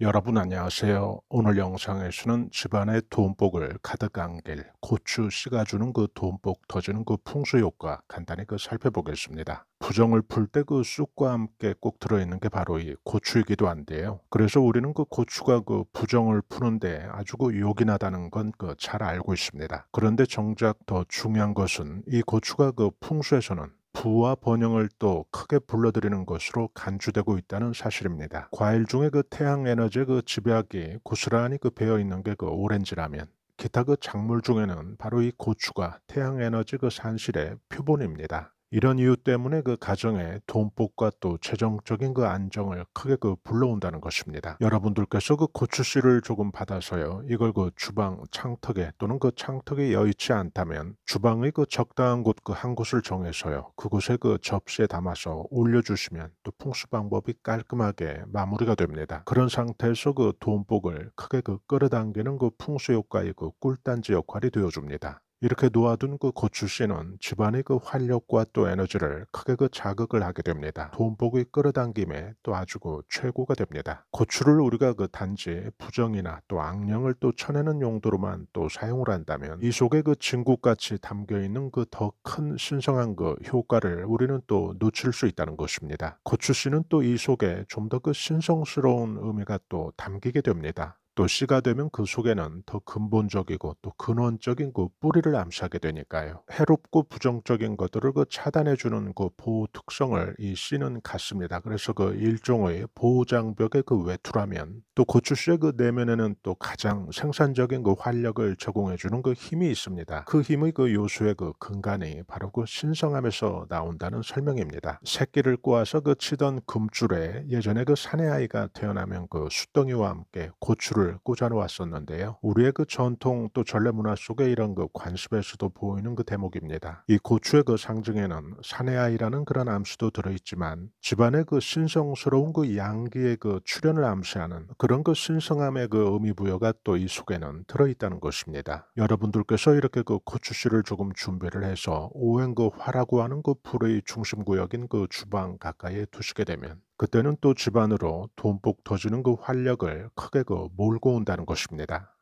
여러분 안녕하세요. 오늘 영상에서는 집안의 돈복을 가득한 길, 고추 씨가주는 그 돈복 터지는 그 풍수효과 간단히 그 살펴보겠습니다. 부정을 풀 때 그 쑥과 함께 꼭 들어있는 게 바로 이 고추이기도 한데요. 그래서 우리는 그 고추가 그 부정을 푸는데 아주 그 요긴하다는 건 그 잘 알고 있습니다. 그런데 정작 더 중요한 것은 이 고추가 그 풍수에서는 부와 번영을 또 크게 불러들이는 것으로 간주되고 있다는 사실입니다. 과일 중에 그 태양 에너지의 그 집약이 고스란히 그 배어 있는 게 그 오렌지라면 기타 그 작물 중에는 바로 이 고추가 태양 에너지 그 산실의 표본입니다. 이런 이유 때문에 그 가정의 돈복과 또 최종적인 그 안정을 크게 그 불러온다는 것입니다. 여러분들께서 그 고추씨를 조금 받아서요. 이걸 그 주방 창턱에 또는 그 창턱에 여의치 않다면 주방의 그 적당한 곳 그 한 곳을 정해서요. 그곳에 그 접시에 담아서 올려주시면 또 풍수 방법이 깔끔하게 마무리가 됩니다. 그런 상태에서 그 돈복을 크게 그 끌어당기는 그 풍수 효과의 그 꿀단지 역할이 되어줍니다. 이렇게 놓아둔 그 고추씨는 집안의 그 활력과 또 에너지를 크게 그 자극을 하게 됩니다. 돈복이 끌어당김에 또 아주 그 최고가 됩니다. 고추를 우리가 그 단지 부정이나 또 악령을 또 쳐내는 용도로만 또 사용을 한다면 이 속에 그 진국같이 담겨있는 그 더 큰 신성한 그 효과를 우리는 또 놓칠 수 있다는 것입니다. 고추씨는 또 이 속에 좀 더 그 신성스러운 의미가 또 담기게 됩니다. 또 씨가 되면 그 속에는 더 근본적이고 또 근원적인 그 뿌리를 암시하게 되니까요. 해롭고 부정적인 것들을 그 차단해 주는 그 보호 특성을 이 씨는 갖습니다. 그래서 그 일종의 보호 장벽의 그 외투라면 또 고추 씨의 그 내면에는 또 가장 생산적인 그 활력을 제공해 주는 그 힘이 있습니다. 그 힘의 그 요소의 그 근간이 바로 그 신성함에서 나온다는 설명입니다. 새끼를 꼬아서 그 치던 금줄에 예전에 그 사내 아이가 태어나면 그 숫덩이와 함께 고추를 전통을 꽂아놓 왔었는데요. 우리의 그 전통 또 전래 문화 속에 이런 그 관습에서도 보이는 그 대목입니다. 이 고추의 그 상징에는 사내아이라는 그런 암수도 들어있지만 집안의 그 신성스러운 그 양기의 그 출현을 암시하는 그런 그 신성함의 그 의미 부여가 또 이 속에는 들어있다는 것입니다. 여러분들께서 이렇게 그 고추씨를 조금 준비를 해서 오행 그 화라고 하는 그 불의 중심 구역인 그 주방 가까이에 두시게 되면 그때는 또 집안으로 돈복 더 주는 그 활력을 크게 그 몰고 온다는 것입니다.